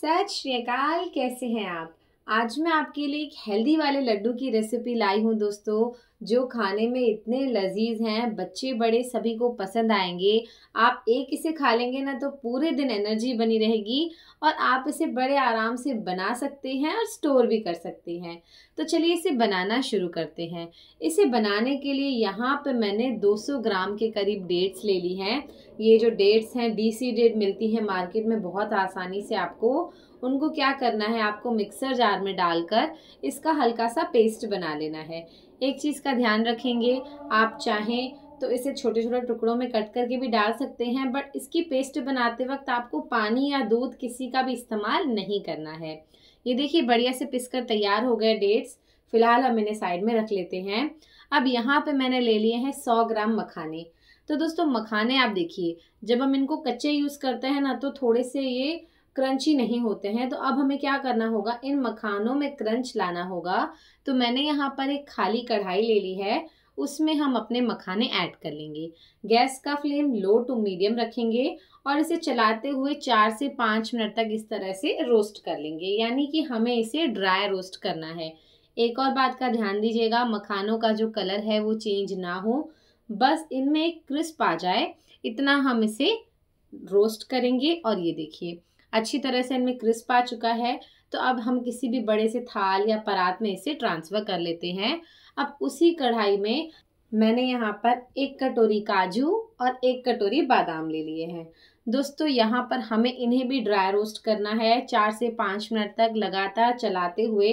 सत श्रीकाल कैसे हैं आप आज मैं आपके लिए एक हेल्दी वाले लड्डू की रेसिपी लाई हूँ दोस्तों जो खाने में इतने लजीज हैं बच्चे बड़े सभी को पसंद आएंगे आप एक इसे खा लेंगे ना तो पूरे दिन एनर्जी बनी रहेगी और आप इसे बड़े आराम से बना सकते हैं और स्टोर भी कर सकते हैं तो चलिए इसे बनाना शुरू करते हैं इसे बनाने के लिए यहाँ पर मैंने 200 ग्राम के करीब डेट्स ले ली हैं ये जो डेट्स हैं सी डेट मिलती है मार्केट में बहुत आसानी से आपको उनको क्या करना है आपको मिक्सर जार में डालकर इसका हल्का सा पेस्ट बना लेना है एक चीज़ का ध्यान रखेंगे आप चाहें तो इसे छोटे छोटे टुकड़ों में कट करके भी डाल सकते हैं बट इसकी पेस्ट बनाते वक्त आपको पानी या दूध किसी का भी इस्तेमाल नहीं करना है ये देखिए बढ़िया से पिसकर तैयार हो गए डेट्स फ़िलहाल हम इन्हें साइड में रख लेते हैं अब यहाँ पे मैंने ले लिए हैं सौ ग्राम मखाने तो दोस्तों मखाने आप देखिए जब हम इनको कच्चे यूज़ करते हैं ना तो थोड़े से ये क्रंची नहीं होते हैं तो अब हमें क्या करना होगा इन मखानों में क्रंच लाना होगा तो मैंने यहाँ पर एक खाली कढ़ाई ले ली है उसमें हम अपने मखाने ऐड कर लेंगे गैस का फ्लेम लो टू मीडियम रखेंगे और इसे चलाते हुए चार से पाँच मिनट तक इस तरह से रोस्ट कर लेंगे यानी कि हमें इसे ड्राई रोस्ट करना है एक और बात का ध्यान दीजिएगा मखानों का जो कलर है वो चेंज ना हो बस इनमें एक क्रिस्प आ जाए इतना हम इसे रोस्ट करेंगे और ये देखिए अच्छी तरह से इनमें क्रिस्प आ चुका है तो अब हम किसी भी बड़े से थाल या परात में इसे ट्रांसफ़र कर लेते हैं अब उसी कढ़ाई में मैंने यहाँ पर एक कटोरी काजू और एक कटोरी बादाम ले लिए हैं दोस्तों यहाँ पर हमें इन्हें भी ड्राई रोस्ट करना है चार से पाँच मिनट तक लगातार चलाते हुए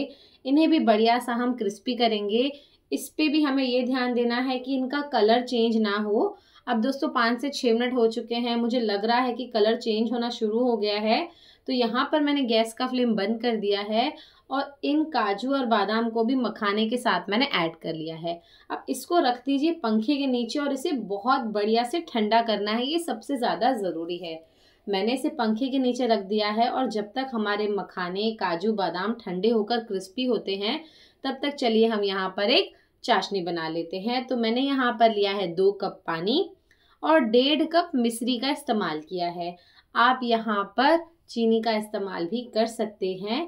इन्हें भी बढ़िया सा हम क्रिस्पी करेंगे इस पर भी हमें ये ध्यान देना है कि इनका कलर चेंज ना हो अब दोस्तों पाँच से छः मिनट हो चुके हैं मुझे लग रहा है कि कलर चेंज होना शुरू हो गया है तो यहाँ पर मैंने गैस का फ्लेम बंद कर दिया है और इन काजू और बादाम को भी मखाने के साथ मैंने ऐड कर लिया है अब इसको रख दीजिए पंखे के नीचे और इसे बहुत बढ़िया से ठंडा करना है ये सबसे ज़्यादा ज़रूरी है मैंने इसे पंखे के नीचे रख दिया है और जब तक हमारे मखाने काजू बादाम ठंडे होकर क्रिस्पी होते हैं तब तक चलिए हम यहाँ पर एक चाशनी बना लेते हैं तो मैंने यहाँ पर लिया है दो कप पानी और डेढ़ कप मिश्री का इस्तेमाल किया है आप यहाँ पर चीनी का इस्तेमाल भी कर सकते हैं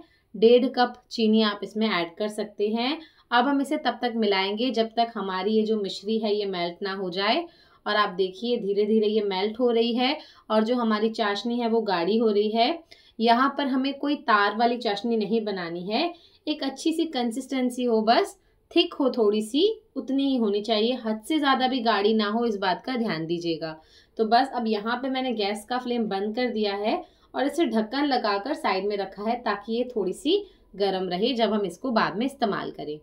डेढ़ कप चीनी आप इसमें ऐड कर सकते हैं अब हम इसे तब तक मिलाएंगे जब तक हमारी ये जो मिश्री है ये मेल्ट ना हो जाए और आप देखिए धीरे धीरे ये मेल्ट हो रही है और जो हमारी चाशनी है वो गाढ़ी हो रही है यहाँ पर हमें कोई तार वाली चाशनी नहीं बनानी है एक अच्छी सी कंसिस्टेंसी हो बस थिक हो थोड़ी सी उतनी ही होनी चाहिए हद से ज़्यादा भी गाढ़ी ना हो इस बात का ध्यान दीजिएगा तो बस अब यहाँ पे मैंने गैस का फ्लेम बंद कर दिया है और इसे ढक्कन लगाकर साइड में रखा है ताकि ये थोड़ी सी गर्म रहे जब हम इसको बाद में इस्तेमाल करें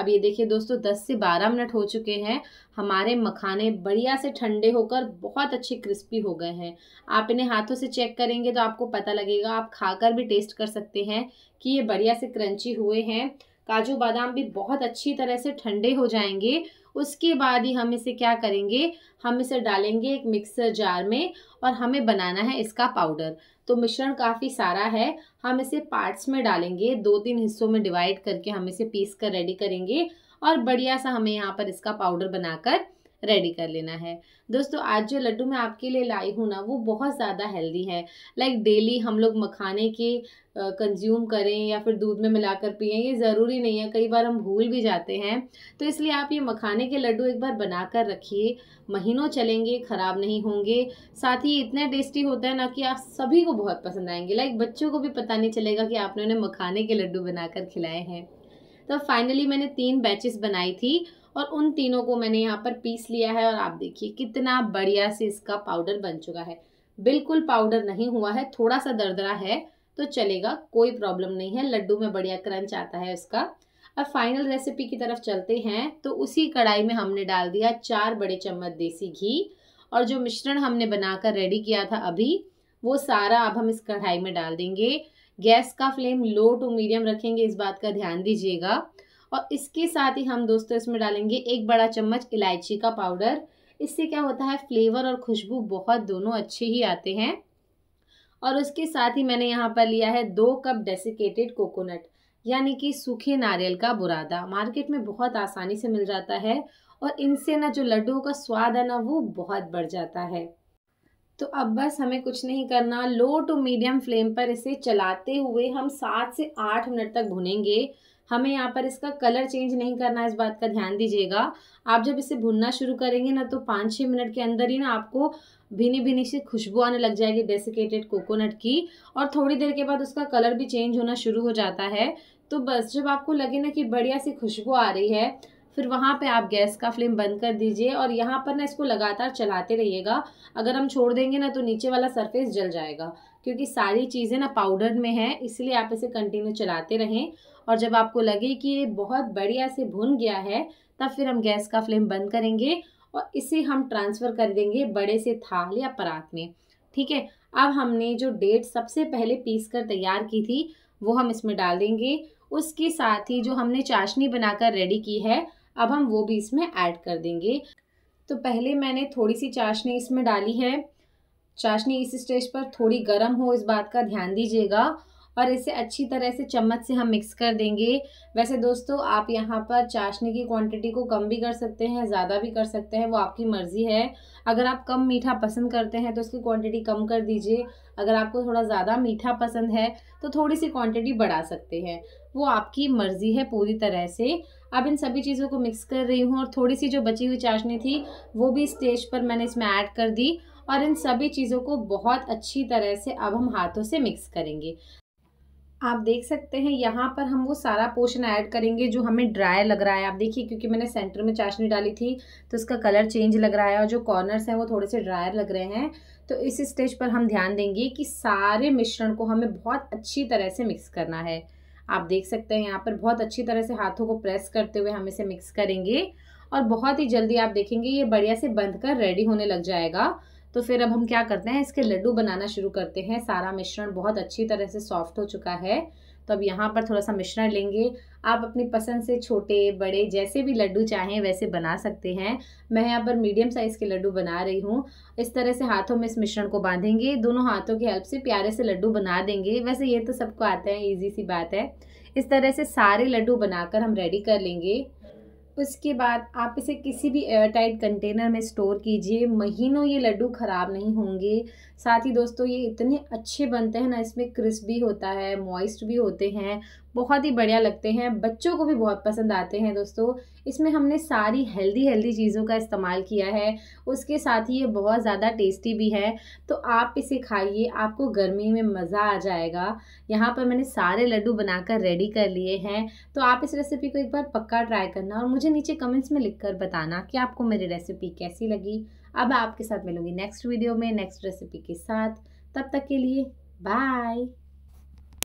अब ये देखिए दोस्तों 10 से 12 मिनट हो चुके हैं हमारे मखाने बढ़िया से ठंडे होकर बहुत अच्छे क्रिस्पी हो गए हैं आप इन्हें हाथों से चेक करेंगे तो आपको पता लगेगा आप खाकर भी टेस्ट कर सकते हैं कि ये बढ़िया से क्रंची हुए हैं काजू बादाम भी बहुत अच्छी तरह से ठंडे हो जाएंगे उसके बाद ही हम इसे क्या करेंगे हम इसे डालेंगे एक मिक्सर जार में और हमें बनाना है इसका पाउडर तो मिश्रण काफ़ी सारा है हम इसे पार्ट्स में डालेंगे दो तीन हिस्सों में डिवाइड करके हम इसे पीस कर रेडी करेंगे और बढ़िया सा हमें यहाँ पर इसका पाउडर बनाकर रेडी कर लेना है दोस्तों आज जो लड्डू मैं आपके लिए लाई हूँ ना वो बहुत ज़्यादा हेल्दी है लाइक like डेली हम लोग मखाने के कंज्यूम करें या फिर दूध में मिलाकर पिए ये ज़रूरी नहीं है कई बार हम भूल भी जाते हैं तो इसलिए आप ये मखाने के लड्डू एक बार बना कर रखिए महीनों चलेंगे ख़राब नहीं होंगे साथ ही इतना टेस्टी होता है ना कि आप सभी को बहुत पसंद आएंगे लाइक बच्चों को भी पता नहीं चलेगा कि आपने उन्हें मखाने के लड्डू बनाकर खिलाए हैं तो फाइनली मैंने तीन बैचेस बनाई थी और उन तीनों को मैंने यहाँ पर पीस लिया है और आप देखिए कितना बढ़िया से इसका पाउडर बन चुका है बिल्कुल पाउडर नहीं हुआ है थोड़ा सा दरदरा है तो चलेगा कोई प्रॉब्लम नहीं है लड्डू में बढ़िया क्रंच आता है उसका अब फाइनल रेसिपी की तरफ चलते हैं तो उसी कढ़ाई में हमने डाल दिया चार बड़े चम्मच देसी घी और जो मिश्रण हमने बनाकर रेडी किया था अभी वो सारा अब हम इस कढ़ाई में डाल देंगे गैस का फ्लेम लो टू मीडियम रखेंगे इस बात का ध्यान दीजिएगा और इसके साथ ही हम दोस्तों इसमें डालेंगे एक बड़ा चम्मच इलायची का पाउडर इससे क्या होता है फ्लेवर और खुशबू बहुत दोनों अच्छे ही आते हैं और उसके साथ ही मैंने यहाँ पर लिया है दो कप डेसिकेटेड कोकोनट यानी कि सूखे नारियल का बुरादा मार्केट में बहुत आसानी से मिल जाता है और इनसे ना जो लड्डू का स्वाद है ना वो बहुत बढ़ जाता है तो अब बस हमें कुछ नहीं करना लो टू मीडियम फ्लेम पर इसे चलाते हुए हम सात से आठ मिनट तक भुनेंगे हमें यहाँ पर इसका कलर चेंज नहीं करना इस बात का ध्यान दीजिएगा आप जब इसे भुनना शुरू करेंगे ना तो पाँच छः मिनट के अंदर ही ना आपको भीनी भीनी सी खुशबू आने लग जाएगी डेसिकेटेड कोकोनट की और थोड़ी देर के बाद उसका कलर भी चेंज होना शुरू हो जाता है तो बस जब आपको लगे ना कि बढ़िया सी खुशबू आ रही है फिर वहाँ पे आप गैस का फ्लेम बंद कर दीजिए और यहाँ पर ना इसको लगातार चलाते रहिएगा अगर हम छोड़ देंगे ना तो नीचे वाला सरफेस जल जाएगा क्योंकि सारी चीज़ें ना पाउडर में है इसलिए आप इसे कंटिन्यू चलाते रहें और जब आपको लगे कि ये बहुत बढ़िया से भुन गया है तब फिर हम गैस का फ्लेम बंद करेंगे और इसे हम ट्रांसफ़र कर देंगे बड़े से थाल या परात में ठीक है अब हमने जो डेट सबसे पहले पीस कर तैयार की थी वो हम इसमें डाल देंगे उसके साथ ही जो हमने चाशनी बनाकर रेडी की है अब हम वो भी इसमें ऐड कर देंगे तो पहले मैंने थोड़ी सी चाशनी इसमें डाली है चाशनी इस स्टेज पर थोड़ी गर्म हो इस बात का ध्यान दीजिएगा और इसे अच्छी तरह से चम्मच से हम मिक्स कर देंगे वैसे दोस्तों आप यहाँ पर चाशनी की क्वांटिटी को कम भी कर सकते हैं ज़्यादा भी कर सकते हैं वो आपकी मर्ज़ी है अगर आप कम मीठा पसंद करते हैं तो इसकी क्वांटिटी कम कर दीजिए अगर आपको थोड़ा ज़्यादा मीठा पसंद है तो थोड़ी सी क्वांटिटी बढ़ा सकते हैं वो आपकी मर्ज़ी है पूरी तरह से अब इन सभी चीज़ों को मिक्स कर रही हूँ और थोड़ी सी जो बची हुई चाशनी थी वो भी स्टेज पर मैंने इसमें ऐड कर दी और इन सभी चीज़ों को बहुत अच्छी तरह से अब हम हाथों से मिक्स करेंगे आप देख सकते हैं यहाँ पर हम वो सारा पोर्शन ऐड करेंगे जो हमें ड्राई लग रहा है आप देखिए क्योंकि मैंने सेंटर में चाशनी डाली थी तो उसका कलर चेंज लग रहा है और जो कॉर्नर्स हैं वो थोड़े से ड्रायर लग रहे हैं तो इस स्टेज पर हम ध्यान देंगे कि सारे मिश्रण को हमें बहुत अच्छी तरह से मिक्स करना है आप देख सकते हैं यहाँ पर बहुत अच्छी तरह से हाथों को प्रेस करते हुए हम इसे मिक्स करेंगे और बहुत ही जल्दी आप देखेंगे ये बढ़िया से बंध कर रेडी होने लग जाएगा तो फिर अब हम क्या करते हैं इसके लड्डू बनाना शुरू करते हैं सारा मिश्रण बहुत अच्छी तरह से सॉफ्ट हो चुका है तो अब यहाँ पर थोड़ा सा मिश्रण लेंगे आप अपनी पसंद से छोटे बड़े जैसे भी लड्डू चाहें वैसे बना सकते हैं मैं यहाँ पर मीडियम साइज़ के लड्डू बना रही हूँ इस तरह से हाथों में इस मिश्रण को बांधेंगे दोनों हाथों की हेल्प से प्यारे से लड्डू बना देंगे वैसे ये तो सबको आता है ईजी सी बात है इस तरह से सारे लड्डू बनाकर हम रेडी कर लेंगे उसके बाद आप इसे किसी भी एयर टाइट कंटेनर में स्टोर कीजिए महीनों ये लड्डू ख़राब नहीं होंगे साथ ही दोस्तों ये इतने अच्छे बनते हैं ना इसमें क्रिस्प भी होता है मॉइस्ट भी होते हैं बहुत ही बढ़िया लगते हैं बच्चों को भी बहुत पसंद आते हैं दोस्तों इसमें हमने सारी हेल्दी हेल्दी चीज़ों का इस्तेमाल किया है उसके साथ ही ये बहुत ज़्यादा टेस्टी भी है तो आप इसे खाइए आपको गर्मी में मज़ा आ जाएगा यहाँ पर मैंने सारे लड्डू बनाकर रेडी कर लिए हैं तो आप इस रेसिपी को एक बार पक्का ट्राई करना और मुझे मुझे नीचे कमेंट्स में लिखकर बताना कि आपको मेरी रेसिपी कैसी लगी अब आपके साथ मिलूंगी नेक्स्ट वीडियो में नेक्स्ट रेसिपी के साथ तब तक के लिए बाय